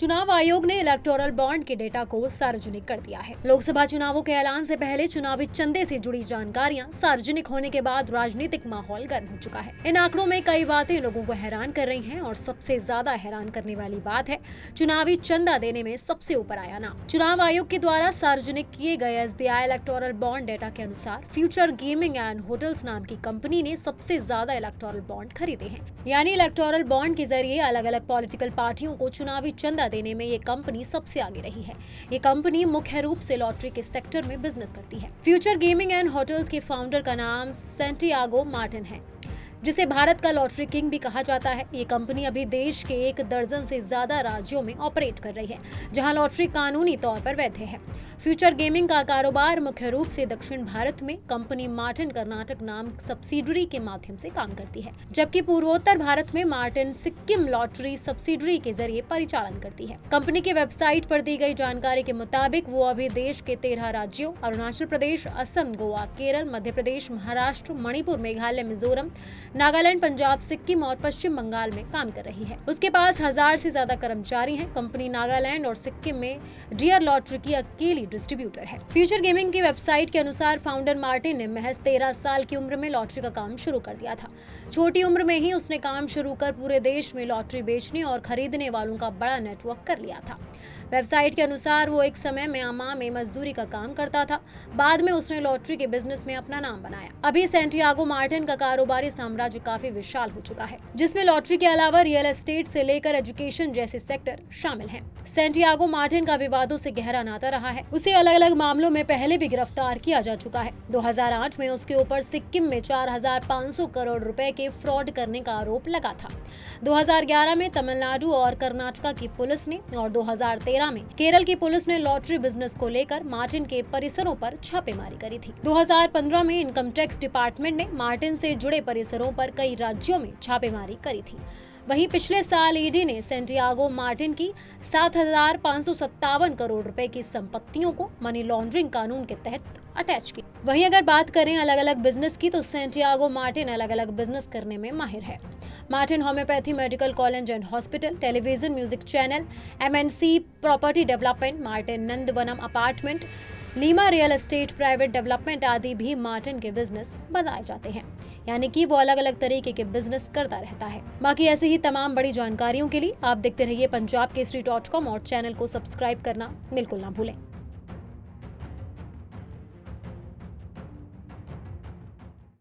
चुनाव आयोग ने इलेक्टोरल बॉन्ड के डेटा को सार्वजनिक कर दिया है लोकसभा चुनावों के ऐलान से पहले चुनावी चंदे से जुड़ी जानकारियां सार्वजनिक होने के बाद राजनीतिक माहौल गर्म हो चुका है इन आंकड़ों में कई बातें लोगों को हैरान कर रही है और सबसे ज्यादा हैरान करने वाली बात है चुनावी चंदा देने में सबसे ऊपर आया नाम चुनाव आयोग के द्वारा सार्वजनिक किए गए एस इलेक्टोरल बॉन्ड डेटा के अनुसार फ्यूचर गेमिंग एंड होटल्स नाम की कंपनी ने सबसे ज्यादा इलेक्टोरल बॉन्ड खरीदे हैं यानी इलेक्टोरल बॉन्ड के जरिए अलग अलग पॉलिटिकल पार्टियों को चुनावी चंदा देने में ये कंपनी सबसे आगे रही है ये कंपनी मुख्य रूप से लॉटरी के सेक्टर में बिजनेस करती है फ्यूचर गेमिंग एंड होटल्स के फाउंडर का नाम सेंटियागो मार्टिन है जिसे भारत का लॉटरी किंग भी कहा जाता है ये कंपनी अभी देश के एक दर्जन से ज्यादा राज्यों में ऑपरेट कर रही है जहां लॉटरी कानूनी तौर पर वैध है फ्यूचर गेमिंग का कारोबार मुख्य रूप से दक्षिण भारत में कंपनी मार्टिन कर्नाटक नाम सब्सिडरी के माध्यम से काम करती है जबकि पूर्वोत्तर भारत में मार्टिन सिक्किम लॉटरी सब्सिडरी के जरिए परिचालन करती है कंपनी के वेबसाइट पर दी गई जानकारी के मुताबिक वो अभी देश के तेरह राज्यों अरुणाचल प्रदेश असम गोवा केरल मध्य प्रदेश महाराष्ट्र मणिपुर मेघालय मिजोरम नागालैंड पंजाब सिक्किम और पश्चिम बंगाल में काम कर रही है उसके पास हजार से ज्यादा कर्मचारी है कंपनी नागालैंड और सिक्किम में डियर लॉटरी की अकेली डिस्ट्रीब्यूटर है फ्यूचर गेमिंग की वेबसाइट के अनुसार फाउंडर मार्टिन ने महज तेरह साल की उम्र में लॉटरी का काम शुरू कर दिया था छोटी उम्र में ही उसने काम शुरू कर पूरे देश में लॉटरी बेचने और खरीदने वालों का बड़ा नेटवर्क कर लिया था वेबसाइट के अनुसार वो एक समय म्यांमा में मजदूरी का काम करता था बाद में उसने लॉटरी के बिजनेस में अपना नाम बनाया अभी सेंटियागो मार्टिन का कारोबारी साम्राज्य काफी विशाल हो चुका है जिसमे लॉटरी के अलावा रियल एस्टेट ऐसी लेकर एजुकेशन जैसे सेक्टर शामिल है सेंटियागो मार्टिन का विवादों ऐसी गहरा नाता रहा है उसे अलग अलग मामलों में पहले भी गिरफ्तार किया जा चुका है दो में उसके ऊपर सिक्किम में चार करोड़ रूपए के फ्रॉड करने का आरोप लगा था 2011 में तमिलनाडु और कर्नाटका की पुलिस ने और 2013 में केरल की पुलिस ने लॉटरी बिजनेस को लेकर मार्टिन के परिसरों पर छापेमारी करी थी 2015 में इनकम टैक्स डिपार्टमेंट ने मार्टिन से जुड़े परिसरों पर कई राज्यों में छापेमारी करी थी वहीं पिछले साल ईडी e ने सेंटियागो मार्टिन की सात करोड़ रुपए की संपत्तियों को मनी लॉन्ड्रिंग कानून के तहत अटैच की वहीं अगर बात करें अलग अलग बिजनेस की तो सेंटियागो मार्टिन अलग अलग बिजनेस करने में माहिर है Martin homoeopathy medical college and hospital television music channel MNC property development Martin Nandavanam apartment Lima real estate private development आदि भी मार्टिन के बिजनेस बताए जाते हैं यानी कि वो अलग अलग तरीके के बिजनेस करता रहता है बाकी ऐसी ही तमाम बड़ी जानकारियों के लिए आप देखते रहिए पंजाब केसरी डॉट कॉम और चैनल को सब्सक्राइब करना बिल्कुल ना भूलें